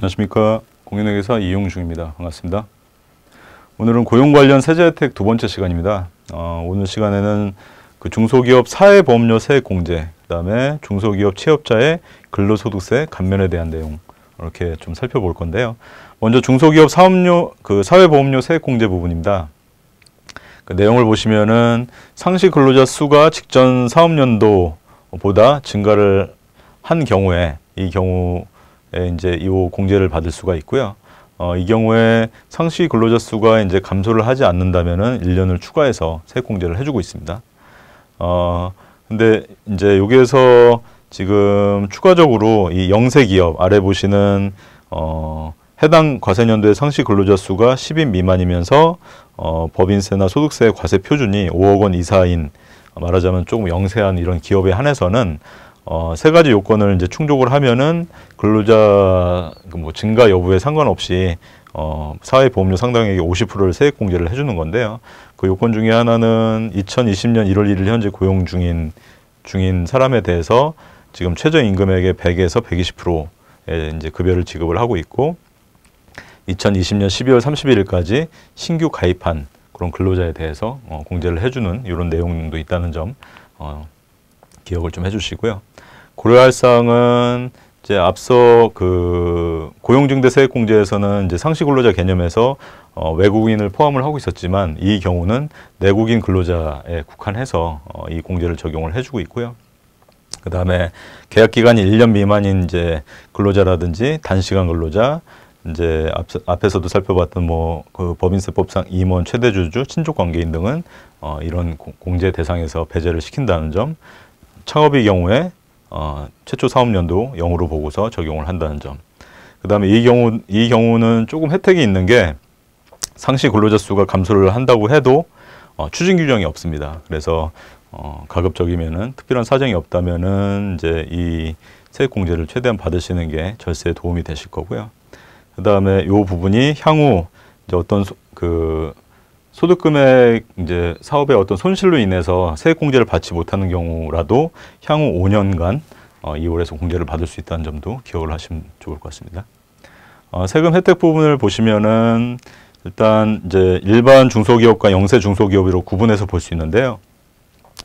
안녕하십니까. 공인회계사 이용중입니다. 반갑습니다. 오늘은 고용 관련 세제 혜택 두 번째 시간입니다. 어, 오늘 시간에는 그 중소기업 사회보험료 세액 공제, 그다음에 중소기업 취업자의 근로소득세 감면에 대한 내용 이렇게 좀 살펴볼 건데요. 먼저 중소기업 사업료 그 사회보험료 세액 공제 부분입니다. 그 내용을 보시면은 상시 근로자 수가 직전 사업연도보다 증가를 한 경우에 이 경우 이제 이 공제를 받을 수가 있고요. 어, 이 경우에 상시 근로자 수가 이제 감소를 하지 않는다면 1년을 추가해서 세액 공제를 해주고 있습니다. 어, 근데 이제 여기에서 지금 추가적으로 이 영세 기업 아래 보시는 어, 해당 과세년도의 상시 근로자 수가 10인 미만이면서 어, 법인세나 소득세 과세 표준이 5억 원 이하인 말하자면 조금 영세한 이런 기업에 한해서는 어, 세 가지 요건을 이제 충족을 하면은 근로자 그 뭐 증가 여부에 상관없이 어, 사회보험료 상당액의 50%를 세액공제를 해주는 건데요. 그 요건 중에 하나는 2020년 1월 1일 현재 고용 중인 중인 사람에 대해서 지금 최저임금액의 100에서 120%의 이제 급여를 지급을 하고 있고 2020년 12월 31일까지 신규 가입한 그런 근로자에 대해서 어, 공제를 해주는 이런 내용도 있다는 점 어, 기억을 좀 해주시고요. 고려할사항은 이제 앞서 그 고용증대 세액공제에서는 이제 상시근로자 개념에서 어, 외국인을 포함을 하고 있었지만 이 경우는 내국인 근로자에 국한해서 어, 이 공제를 적용을 해주고 있고요. 그 다음에 계약 기간이 1년 미만인 이제 근로자라든지 단시간 근로자, 이제 앞, 서 앞에서도 살펴봤던 뭐그 법인세법상 임원 최대주주, 친족 관계인 등은 어, 이런 공제 대상에서 배제를 시킨다는 점. 창업의 경우에 어, 최초 사업연도 0으로 보고서 적용을 한다는 점. 그 다음에 이 경우, 이 경우는 조금 혜택이 있는 게 상시 근로자 수가 감소를 한다고 해도 어, 추진 규정이 없습니다. 그래서 어, 가급적이면은 특별한 사정이 없다면은 이제 이 세액공제를 최대한 받으시는 게 절세에 도움이 되실 거고요. 그 다음에 이 부분이 향후 이제 어떤 소, 그 소득금액 이제 사업의 어떤 손실로 인해서 세액공제를 받지 못하는 경우라도 향후 5년간 어, 2월에서 공제를 받을 수 있다는 점도 기억을 하시면 좋을 것 같습니다. 어, 세금 혜택 부분을 보시면은 일단 이제 일반 중소기업과 영세 중소기업으로 구분해서 볼 수 있는데요.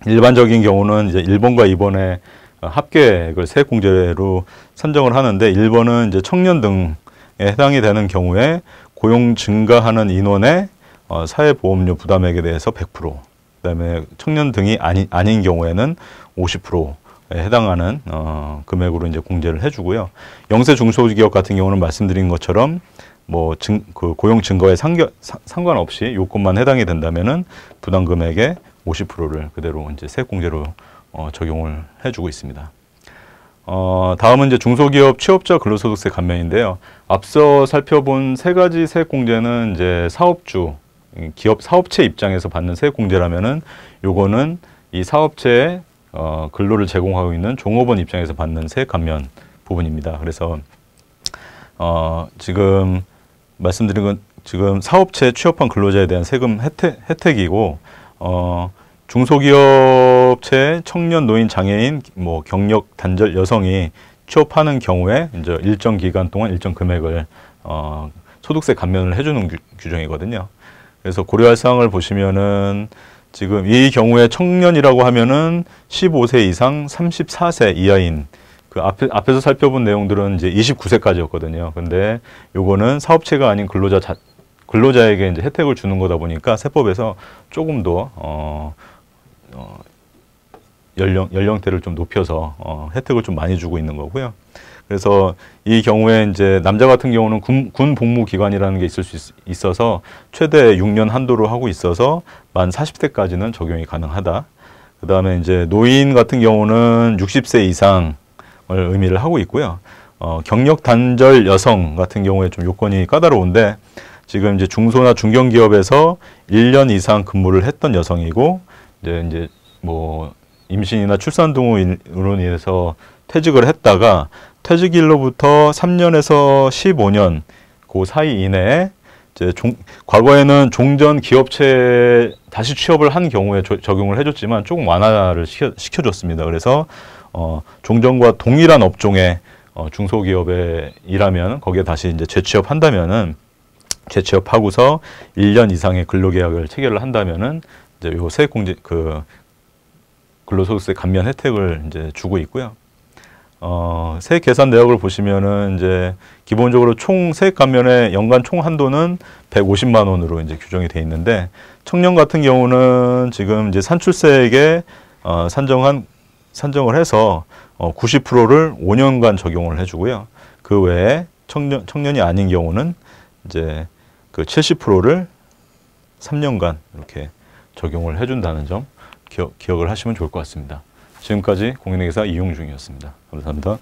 일반적인 경우는 이제 1번과 2번의 어, 합계액을 세액공제로 산정을 하는데 1번은 이제 청년 등에 해당이 되는 경우에 고용 증가하는 인원의 어, 사회보험료 부담액에 대해서 100%, 그다음에 청년 등이 아니, 아닌 경우에는 50%. 해당하는 어, 금액으로 이제 공제를 해주고요. 영세 중소기업 같은 경우는 말씀드린 것처럼 뭐 증, 그 고용 증거에 상겨, 사, 상관없이 요건만 해당이 된다면은 부담 금액의 50%를 그대로 이제 세액 공제로 어, 적용을 해주고 있습니다. 어, 다음은 이제 중소기업 취업자 근로소득세 감면인데요. 앞서 살펴본 세 가지 세액 공제는 이제 사업주 기업 사업체 입장에서 받는 세액공제라면은 요거는 이 사업체에 어, 근로를 제공하고 있는 종업원 입장에서 받는 세액 감면 부분입니다. 그래서 어, 지금 말씀드린 건 지금 사업체 취업한 근로자에 대한 세금 혜택, 혜택이고 어, 중소기업체 청년 노인 장애인 뭐 경력 단절 여성이 취업하는 경우에 이제 일정 기간 동안 일정 금액을 어, 소득세 감면을 해주는 규, 규정이거든요. 그래서 고려할 사항을 보시면은 지금 이 경우에 청년이라고 하면은 15세 이상 34세 이하인 그 앞에, 앞에서 살펴본 내용들은 이제 29세까지였거든요. 근데 요거는 사업체가 아닌 근로자 자, 근로자에게 이제 혜택을 주는 거다 보니까 세법에서 조금 더 어, 어, 연령 연령대를 좀 높여서 어, 혜택을 좀 많이 주고 있는 거고요. 그래서 이 경우에 이제 남자 같은 경우는 군, 군 복무 기간이라는 게 있을 수 있, 어서 최대 6년 한도로 하고 있어서 만 40세까지는 적용이 가능하다. 그 다음에 이제 노인 같은 경우는 60세 이상을 의미를 하고 있고요. 어, 경력 단절 여성 같은 경우에 좀 요건이 까다로운데 지금 이제 중소나 중견기업에서 1년 이상 근무를 했던 여성이고 이제 이제 뭐 임신이나 출산 등으로 인해서 퇴직을 했다가 퇴직일로부터 3년에서 15년 그 사이 이내에 이제 종, 과거에는 종전 기업체 다시 취업을 한 경우에 조, 적용을 해줬지만 조금 완화를 시켜, 시켜줬습니다. 그래서 어, 종전과 동일한 업종의 어, 중소기업에 일하면 거기에 다시 이제 재취업한다면은 재취업하고서 1년 이상의 근로계약을 체결을 한다면은 이제 요 세액공제 그 근로소득세 감면 혜택을 이제 주고 있고요. 어, 세액 계산 내역을 보시면은 이제 기본적으로 총 세액 감면의 연간 총 한도는 150만 원으로 이제 규정이 돼 있는데 청년 같은 경우는 지금 이제 산출세액에 어, 산정한 산정을 해서 어, 90%를 5년간 적용을 해주고요. 그 외에 청년 청년이 아닌 경우는 이제 그 70%를 3년간 이렇게 적용을 해준다는 점 기억, 기억을 하시면 좋을 것 같습니다. 지금까지 공인회계사 이용중이었습니다. 감사합니다.